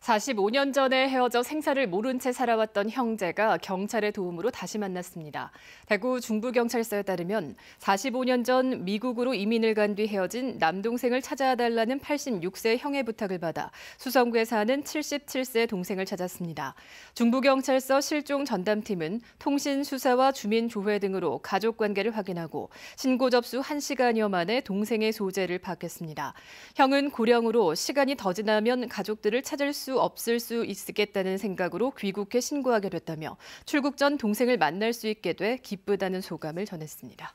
45년 전에 헤어져 생사를 모른 채 살아왔던 형제가 경찰의 도움으로 다시 만났습니다. 대구 중부경찰서에 따르면 45년 전 미국으로 이민을 간 뒤 헤어진 남동생을 찾아달라는 86세 형의 부탁을 받아 수성구에 사는 77세 동생을 찾았습니다. 중부경찰서 실종 전담팀은 통신 수사와 주민 조회 등으로 가족 관계를 확인하고 신고 접수 1시간여 만에 동생의 소재를 파악했습니다. 형은 고령으로 시간이 더 지나면 가족들을 찾을 수수 없을 수 있겠다는 생각으로 귀국해 신고하게 됐다며 출국 전 동생을 만날 수 있게 돼 기쁘다는 소감을 전했습니다.